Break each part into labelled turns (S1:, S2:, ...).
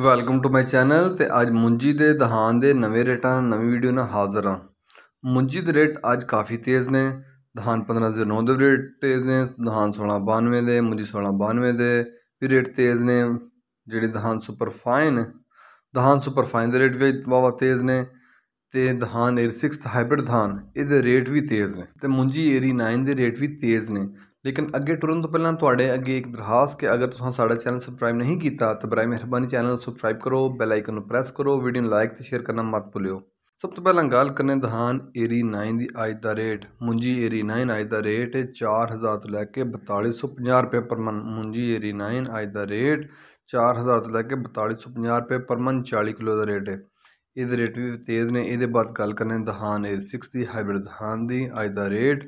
S1: welcome to my channel ਤੇ ਅੱਜ ਮੁੰਜੀ ਦੇ ਦਹਾਨ ਦੇ ਨਵੇਂ ਰੇਟਾਂ ਨਾਲ ਨਵੀਂ ਵੀਡੀਓ ਨਾਲ ਹਾਜ਼ਰ ਹਾਂ ਮੁੰਜੀ ਦੇ ਰੇਟ ਅੱਜ ਕਾਫੀ ਤੇਜ਼ ਨੇ ਦਹਾਨ 1509 ਦੇ ਰੇਟ ਤੇਜ਼ ਨੇ ਦਹਾਨ 1692 ਦੇ ਮੁੰਜੀ 1692 ਦੇ ਵੀ ਰੇਟ ਤੇਜ਼ ਨੇ ਜਿਹੜੇ ਦਹਾਨ ਸੁਪਰ ਫਾਈਨ ਦਹਾਨ ਸੁਪਰ ਫਾਈਨ ਦੇ ਰੇਟ ਵੀ ਵਾਵਾ ਤੇਜ਼ ਨੇ ਤੇ ਦਹਾਨ ਏਰ ਹਾਈਬ੍ਰਿਡ ਦਹਾਨ ਇਹਦੇ ਰੇਟ ਵੀ ਤੇਜ਼ ਨੇ ਤੇ ਮੁੰਜੀ 89 e ਦੇ ਰੇਟ ਵੀ ਤੇਜ਼ ਨੇ ਲੇਕਿਨ ਅੱਗੇ ਟੁਰਨ ਤੋਂ ਪਹਿਲਾਂ ਤੁਹਾਡੇ ਅੱਗੇ ਇੱਕ ਦਰਖਾਸਤ ਕਿ ਅਗਰ ਤੁਸੀਂ ਸਾਡਾ ਚੈਨਲ ਸਬਸਕ੍ਰਾਈਬ ਨਹੀਂ ਕੀਤਾ ਤਾਂ ਬਰਾਏ ਮਿਹਰਬਾਨੀ ਚੈਨਲ ਨੂੰ ਸਬਸਕ੍ਰਾਈਬ ਕਰੋ ਬੈਲ ਆਈਕਨ ਨੂੰ ਪ੍ਰੈਸ ਕਰੋ ਵੀਡੀਓ ਨੂੰ ਲਾਈਕ ਤੇ ਸ਼ੇਅਰ ਕਰਨਾ ਮਤ ਭੁੱਲਿਓ ਸਭ ਤੋਂ ਪਹਿਲਾਂ ਗੱਲ ਕਰਨੇ ਦਹਾਨ ਏਰੀ 9 ਦੀ ਅੱਜ ਦਾ ਰੇਟ ਮੁੰਜੀ ਏਰੀ 9 ਅੱਜ ਦਾ ਰੇਟ 4000 ਤੋਂ ਲੈ ਕੇ 4250 ਰੁਪਏ ਪਰ ਮਨ ਮੁੰਜੀ ਏਰੀ 9 ਅੱਜ ਦਾ ਰੇਟ 4000 ਤੋਂ ਲੈ ਕੇ 4250 ਰੁਪਏ ਪਰ ਮਨ 40 ਕਿਲੋ ਦਾ ਰੇਟ ਹੈ ਇਹਦੇ ਰੇਟ ਵੀ ਤੇਜ਼ ਨੇ ਇਹਦੇ ਬਾਅਦ ਗੱਲ ਕਰਨੇ ਦਹਾਨ ਏ 6 ਦੀ ਹਾਈਬ੍ਰਿਡ ਦਹਾਨ ਦੀ ਅੱਜ ਦਾ ਰੇਟ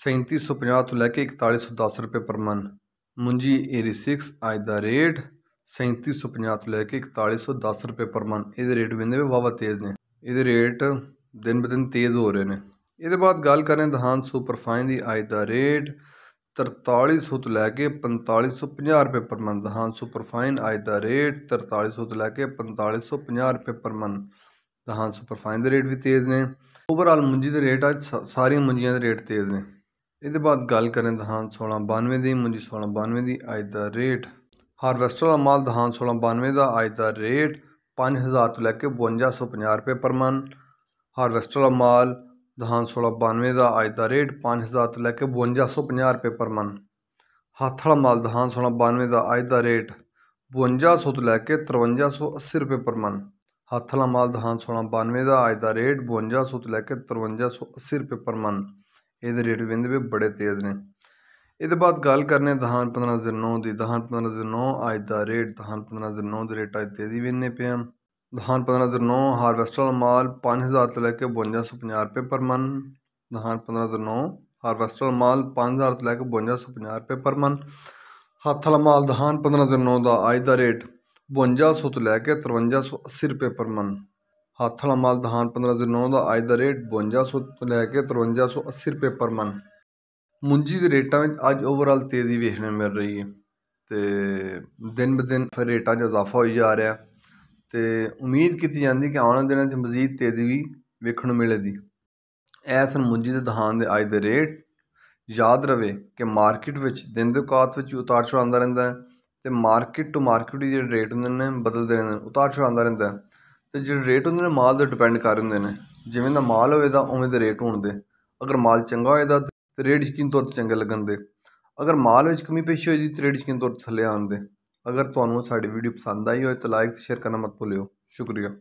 S1: 3750 ਤੋਂ ਲੈ ਕੇ 4110 ਰੁਪਏ ਪਰ ਮਨ ਮੁੰਜੀ ਏਰੀ 6 ਅੱਜ ਦਾ ਰੇਟ 3750 ਤੋਂ ਲੈ ਕੇ 4110 ਰੁਪਏ ਪਰ ਮਨ ਇਹਦੇ ਰੇਟ ਵੀ ਨੇ ਬਹੁਤ ਤੇਜ਼ ਨੇ ਇਹਦੇ ਰੇਟ ਦਿਨ ਦਿਨ ਤੇਜ਼ ਹੋ ਰਹੇ ਨੇ ਇਹਦੇ ਬਾਅਦ ਗੱਲ ਕਰਾਂ ਦਹਾਨ ਸੁਪਰਫਾਈਨ ਦੀ ਅੱਜ ਦਾ ਰੇਟ 4300 ਤੋਂ ਲੈ ਕੇ 4550 ਰੁਪਏ ਪਰ ਮਨ ਦਹਾਨ ਸੁਪਰਫਾਈਨ ਅੱਜ ਦਾ ਰੇਟ 4300 ਤੋਂ ਲੈ ਕੇ 4550 ਰੁਪਏ ਪਰ ਮਨ ਦਹਾਨ ਸੁਪਰਫਾਈਨ ਦੇ ਰੇਟ ਵੀ ਤੇਜ਼ ਨੇ ਓਵਰਆਲ ਮੁੰਜੀ ਦੇ ਰੇਟ ਅੱਜ ਸਾਰੀਆਂ ਮੁੰਜੀਆਂ ਦੇ ਰੇਟ ਤੇਜ਼ ਨੇ ਇਹਦੇ ਬਾਅਦ ਗੱਲ ਕਰਨ ਦਹਾਨ 1692 ਦੀ ਮੁੰਜੀ 1692 ਦੀ ਅੱਜ ਦਾ ਰੇਟ ਹਾਰਵੈਸਟਰ ਦਾ ਮਾਲ ਦਹਾਨ 1692 ਦਾ ਅੱਜ ਦਾ ਰੇਟ 5000 ਤੋਂ ਲੈ ਕੇ 5250 ਰੁਪਏ ਪਰ ਮਨ ਹਾਰਵੈਸਟਰ ਦਾ ਮਾਲ ਦਹਾਨ 1692 ਦਾ ਅੱਜ ਦਾ ਰੇਟ 5000 ਤੋਂ ਲੈ ਕੇ 5250 ਰੁਪਏ ਪਰ ਮਨ ਹੱਥ ਵਾਲਾ ਮਾਲ ਦਹਾਨ 1692 ਦਾ ਅੱਜ ਦਾ ਰੇਟ 5200 ਤੋਂ ਲੈ ਕੇ 5380 ਰੁਪਏ ਪਰ ਮਨ ਹੱਥ ਵਾਲਾ ਮਾਲ ਦਹਾਨ 1692 ਦਾ ਅੱਜ ਦਾ ਰੇਟ 5200 ਤੋਂ ਲੈ ਕੇ 5380 ਰੁਪਏ ਪਰ ਮਨ ਇਹਦੇ ਰੇਟ ਵੀ ਇਹਦੇ ਬੜੇ ਤੇਜ਼ ਨੇ ਇਹਦੇ ਬਾਅਦ ਗੱਲ ਕਰਨੇ ਦਹਾਨ 1509 ਦੀ ਦਹਾਨ 1509 ਅੱਜ ਦਾ ਰੇਟ ਦਹਾਨ 1509 ਦੇ ਰੇਟ ਅੱਜ ਤੇਜ਼ੀ ਵੇਨੇ ਪਿਆ ਦਹਾਨ 1509 ਹਾਰਵੈਸਟਰ ਮਾਲ 5000 ਤੋਂ ਲੈ ਕੇ 5250 ਰੁਪਏ ਪਰ ਮਨ ਦਹਾਨ 1509 ਹਾਰਵੈਸਟਰ ਮਾਲ 5000 ਤੋਂ ਲੈ ਕੇ 5250 ਰੁਪਏ ਪਰ ਮਨ ਹੱਥ ਵਾਲਾ ਮਾਲ ਦਹਾਨ 1509 ਦਾ ਅੱਜ ਦਾ ਰੇਟ 5200 ਤੋਂ ਲੈ ਕੇ 5380 ਰੁਪਏ ਪਰ ਮਨ ਹੱਥ ਨਾਲ ਦਹਾਨ 1509 ਦਾ ਅੱਜ ਦਾ ਰੇਟ 5200 ਤੋਂ ਲੈ ਕੇ 5380 ਰੁਪਏ ਪਰ ਮਨ ਮੁੰਜੀ ਦੇ ਰੇਟਾਂ ਵਿੱਚ ਅੱਜ ਓਵਰਆਲ ਤੇਜ਼ੀ ਵੇਖਣ ਨੂੰ ਮਿਲ ਰਹੀ ਹੈ ਤੇ ਦਿਨ ਬ ਦਿਨ ਰੇਟਾਂ 'ਚ ਇਜ਼ਾਫਾ ਹੋਈ ਜਾ ਰਿਹਾ ਤੇ ਉਮੀਦ ਕੀਤੀ ਜਾਂਦੀ ਕਿ ਆਉਣ ਵਾਲੇ ਦਿਨਾਂ 'ਚ ਮਜ਼ੀਦ ਤੇਜ਼ੀ ਵੀ ਵੇਖਣ ਨੂੰ ਮਿਲੇਗੀ ਐਸ ਮੁੰਜੀ ਦੇ ਦਹਾਨ ਦੇ ਅੱਜ ਦੇ ਰੇਟ ਯਾਦ ਰਵੇ ਕਿ ਮਾਰਕੀਟ ਵਿੱਚ ਦਿਨ ਦੇ ਕਾਤ ਵਿੱਚ ਉਤਾਰ ਚੜਾਉਂਦਾ ਰਹਿੰਦਾ ਹੈ ਤੇ ਮਾਰਕੀਟ ਟੂ ਮਾਰਕੀਟ ਦੇ ਰੇਟ ਨੇ ਬਦਲਦੇ ਰਹਿੰਦੇ ਉਤਾਰ ਚੜਾਉਂਦਾ ਰਹਿੰਦਾ ਤੇ ਜਿਹੜੇ ਰੇਟ ਹੁੰਦੇ ਨੇ ਮਾਲ 'ਤੇ ਡਿਪੈਂਡ ਕਰ ਹੁੰਦੇ ਨੇ ਜਿਵੇਂ ਦਾ ਮਾਲ ਹੋਵੇ ਦਾ ਉਵੇਂ ਦੇ ਰੇਟ ਹੁੰਦੇ ਅਗਰ ਮਾਲ ਚੰਗਾ ਦਾ ਤੇ ਰੇਟ ਸ਼ਕੀਨ ਤੌਰ 'ਤੇ ਚੰਗੇ ਲੱਗਣ ਦੇ ਅਗਰ ਮਾਲ ਵਿੱਚ ਕਮੀ ਪੇਸ਼ੀ ਹੋਏਗੀ ਤਾਂ ਰੇਟ ਸ਼ਕੀਨ ਤੌਰ 'ਤੇ ਥੱਲੇ ਆਉਂਦੇ ਅਗਰ ਤੁਹਾਨੂੰ ਸਾਡੀ ਵੀਡੀਓ ਪਸੰਦ ਆਈ ਹੋਵੇ ਤਾਂ ਲਾਈਕ ਤੇ ਸ਼ੇਅਰ ਕਰਨਾ ਮਤ ਭੁੱਲਿਓ ਸ਼ੁਕਰੀਆ